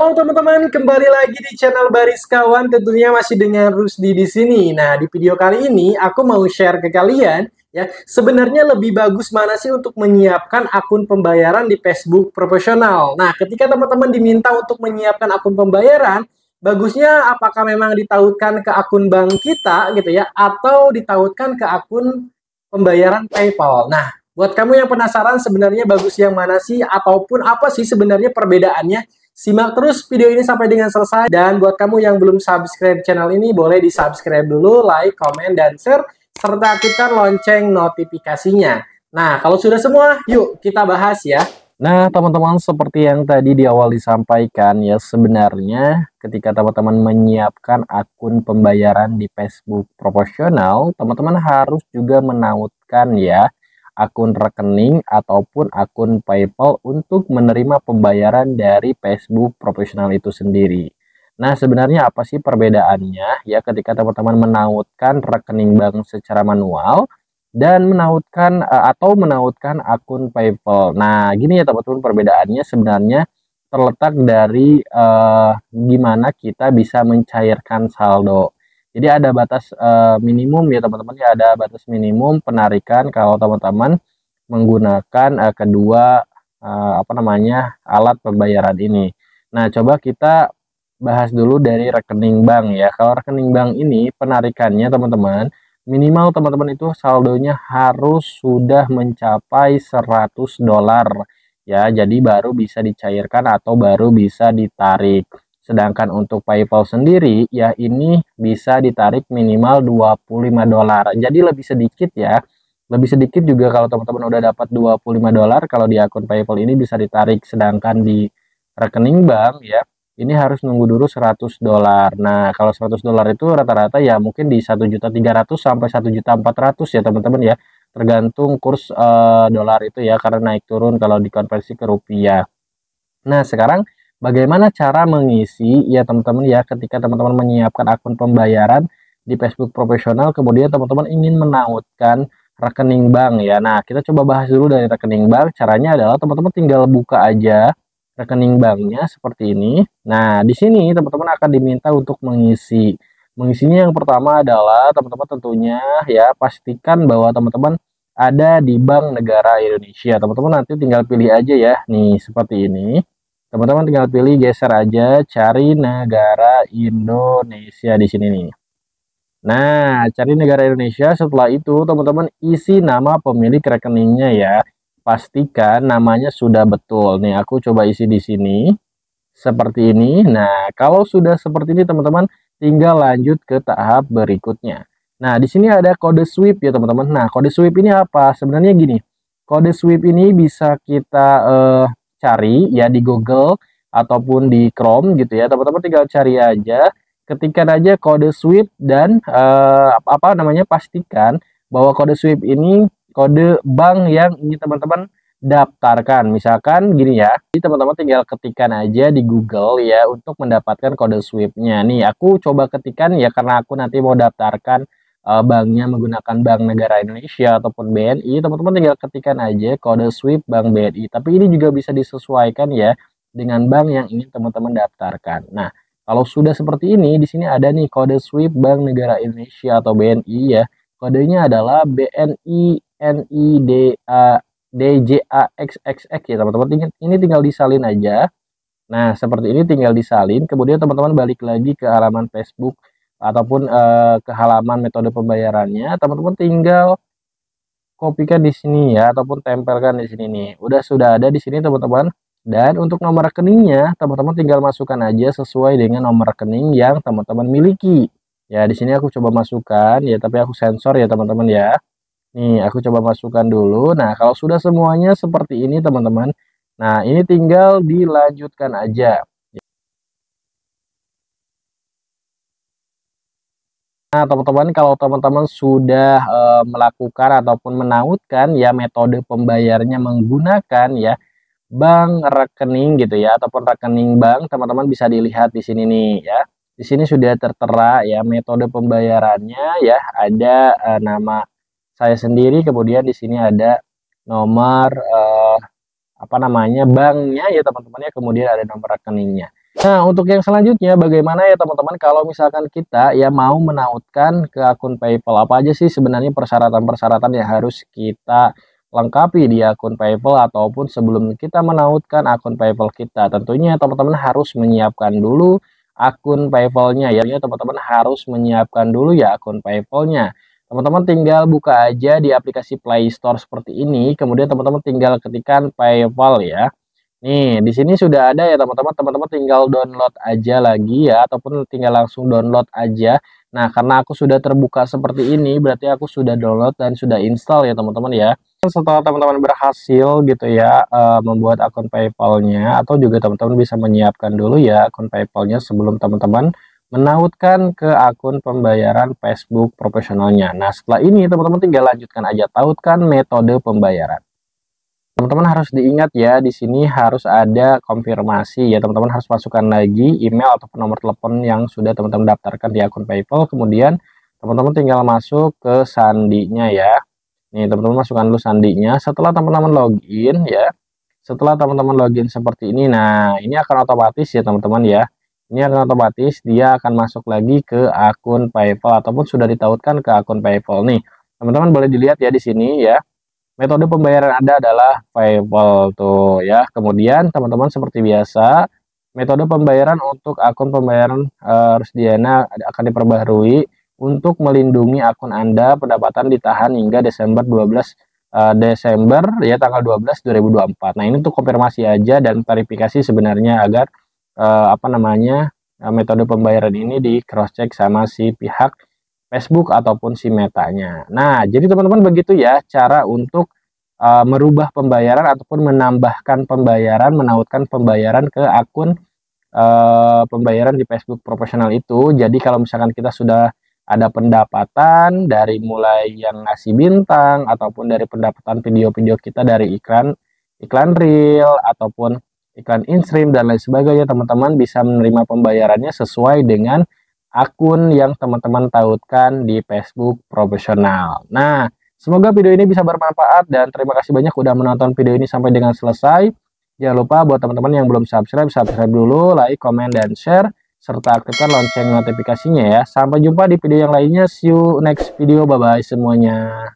Halo teman-teman, kembali lagi di channel Baris Kawan, tentunya masih dengan Rusdi di sini. Nah, di video kali ini aku mau share ke kalian ya, sebenarnya lebih bagus mana sih untuk menyiapkan akun pembayaran di Facebook profesional. Nah, ketika teman-teman diminta untuk menyiapkan akun pembayaran, bagusnya apakah memang ditautkan ke akun bank kita gitu ya atau ditautkan ke akun pembayaran PayPal. Nah, buat kamu yang penasaran sebenarnya bagus yang mana sih ataupun apa sih sebenarnya perbedaannya Simak terus video ini sampai dengan selesai dan buat kamu yang belum subscribe channel ini boleh di-subscribe dulu, like, komen, dan share serta aktifkan lonceng notifikasinya. Nah, kalau sudah semua, yuk kita bahas ya. Nah, teman-teman, seperti yang tadi di awal disampaikan ya, sebenarnya ketika teman-teman menyiapkan akun pembayaran di Facebook proporsional, teman-teman harus juga menautkan ya akun rekening ataupun akun PayPal untuk menerima pembayaran dari Facebook profesional itu sendiri. Nah, sebenarnya apa sih perbedaannya? Ya, ketika teman-teman menautkan rekening bank secara manual dan menautkan e, atau menautkan akun PayPal. Nah, gini ya teman-teman perbedaannya sebenarnya terletak dari eh, gimana kita bisa mencairkan saldo. Jadi ada batas uh, minimum ya teman-teman ya ada batas minimum penarikan kalau teman-teman menggunakan uh, kedua uh, apa namanya alat pembayaran ini. Nah, coba kita bahas dulu dari rekening bank ya. Kalau rekening bank ini penarikannya teman-teman minimal teman-teman itu saldonya harus sudah mencapai 100 dolar ya. Jadi baru bisa dicairkan atau baru bisa ditarik. Sedangkan untuk PayPal sendiri ya ini bisa ditarik minimal 25 dolar. Jadi lebih sedikit ya. Lebih sedikit juga kalau teman-teman udah dapat 25 dolar kalau di akun PayPal ini bisa ditarik sedangkan di rekening bank ya ini harus nunggu dulu 100 dolar. Nah, kalau 100 dolar itu rata-rata ya mungkin di juta 1.300 sampai juta 1.400 ya teman-teman ya. Tergantung kurs uh, dolar itu ya karena naik turun kalau dikonversi ke rupiah. Nah, sekarang Bagaimana cara mengisi ya teman-teman ya ketika teman-teman menyiapkan akun pembayaran di Facebook profesional kemudian teman-teman ingin menautkan rekening bank ya. Nah, kita coba bahas dulu dari rekening bank. Caranya adalah teman-teman tinggal buka aja rekening banknya seperti ini. Nah, di sini teman-teman akan diminta untuk mengisi. Mengisinya yang pertama adalah teman-teman tentunya ya pastikan bahwa teman-teman ada di Bank Negara Indonesia. Teman-teman nanti tinggal pilih aja ya. Nih, seperti ini. Teman-teman tinggal pilih geser aja cari negara Indonesia di sini nih. Nah, cari negara Indonesia setelah itu teman-teman isi nama pemilik rekeningnya ya. Pastikan namanya sudah betul. Nih, aku coba isi di sini. Seperti ini. Nah, kalau sudah seperti ini teman-teman tinggal lanjut ke tahap berikutnya. Nah, di sini ada kode sweep ya teman-teman. Nah, kode sweep ini apa? Sebenarnya gini. Kode sweep ini bisa kita eh, cari ya di Google ataupun di Chrome gitu ya. Teman-teman tinggal cari aja, ketikan aja kode swift dan uh, apa namanya pastikan bahwa kode swift ini kode bank yang ini teman-teman daftarkan. Misalkan gini ya, jadi teman-teman tinggal ketikan aja di Google ya untuk mendapatkan kode swift Nih, aku coba ketikan ya karena aku nanti mau daftarkan uh, banknya menggunakan Bank Negara Indonesia ataupun BNI, teman-teman tinggal ketikkan aja kode SWIFT Bank BNI. Tapi ini juga bisa disesuaikan ya dengan bank yang ingin teman-teman daftarkan. Nah, kalau sudah seperti ini, di sini ada nih kode SWIFT Bank Negara Indonesia atau BNI ya. Kodenya adalah BNI NIDA DJAXXX ya teman-teman. Ini tinggal disalin aja. Nah, seperti ini tinggal disalin, kemudian teman-teman balik lagi ke halaman Facebook ataupun eh, ke halaman metode pembayarannya, teman-teman tinggal kopikan di sini ya ataupun tempelkan di sini nih. Udah sudah ada di sini teman-teman. Dan untuk nomor rekeningnya, teman-teman tinggal masukkan aja sesuai dengan nomor rekening yang teman-teman miliki. Ya, di sini aku coba masukkan ya, tapi aku sensor ya teman-teman ya. Nih, aku coba masukkan dulu. Nah, kalau sudah semuanya seperti ini teman-teman. Nah, ini tinggal dilanjutkan aja. Nah, teman-teman, kalau teman-teman sudah e, melakukan ataupun menautkan ya metode pembayarannya menggunakan ya bank rekening gitu ya ataupun rekening bank, teman-teman bisa dilihat di sini nih ya. Di sini sudah tertera ya metode pembayarannya ya, ada e, nama saya sendiri, kemudian di sini ada nomor e, apa namanya banknya ya teman-teman ya, kemudian ada nomor rekeningnya. Nah, untuk yang selanjutnya bagaimana ya teman-teman kalau misalkan kita ya mau menautkan ke akun PayPal apa aja sih sebenarnya persyaratan-persyaratan yang harus kita lengkapi di akun PayPal ataupun sebelum kita menautkan akun PayPal kita. Tentunya ya, teman-teman harus menyiapkan dulu akun PayPal-nya ya, ya. teman-teman harus menyiapkan dulu ya akun PayPal-nya. Teman-teman tinggal buka aja di aplikasi Play Store seperti ini, kemudian teman-teman tinggal ketikkan PayPal ya. Nih, di sini sudah ada ya teman-teman. Teman-teman tinggal download aja lagi ya ataupun tinggal langsung download aja. Nah, karena aku sudah terbuka seperti ini, berarti aku sudah download dan sudah install ya teman-teman ya. Setelah teman-teman berhasil gitu ya eh, membuat akun PayPal-nya atau juga teman-teman bisa menyiapkan dulu ya akun PayPal-nya sebelum teman-teman menautkan ke akun pembayaran Facebook profesionalnya. Nah, setelah ini teman-teman tinggal lanjutkan aja tautkan metode pembayaran. Teman-teman harus diingat ya, di sini harus ada konfirmasi ya. Teman-teman harus masukkan lagi email atau nomor telepon yang sudah teman-teman daftarkan di akun PayPal. Kemudian teman-teman tinggal masuk ke sandinya ya. Nih, teman-teman masukkan dulu sandinya. Setelah teman-teman login ya, setelah teman-teman login seperti ini, nah ini akan otomatis ya teman-teman ya. Ini akan otomatis dia akan masuk lagi ke akun PayPal ataupun sudah ditautkan ke akun PayPal nih. Teman-teman boleh dilihat ya di sini ya. Metode pembayaran Anda adalah PayPal tuh ya. Kemudian teman-teman seperti biasa, metode pembayaran untuk akun pembayaran uh, Rusdiana akan diperbaharui untuk melindungi akun Anda pendapatan ditahan hingga Desember 12 uh, eh, Desember ya tanggal 12 2024. Nah, ini tuh konfirmasi aja dan verifikasi sebenarnya agar uh, apa namanya uh, metode pembayaran ini di cross check sama si pihak Facebook ataupun si metanya. Nah, jadi teman-teman begitu ya cara untuk uh, merubah pembayaran ataupun menambahkan pembayaran, menautkan pembayaran ke akun uh, pembayaran di Facebook profesional itu. Jadi kalau misalkan kita sudah ada pendapatan dari mulai yang ngasih bintang ataupun dari pendapatan video-video kita dari iklan iklan real ataupun iklan instream dan lain sebagainya teman-teman bisa menerima pembayarannya sesuai dengan akun yang teman-teman tautkan di Facebook profesional. Nah, semoga video ini bisa bermanfaat dan terima kasih banyak udah menonton video ini sampai dengan selesai. Jangan lupa buat teman-teman yang belum subscribe, subscribe dulu, like, comment, dan share, serta aktifkan lonceng notifikasinya ya. Sampai jumpa di video yang lainnya, see you next video, bye-bye semuanya.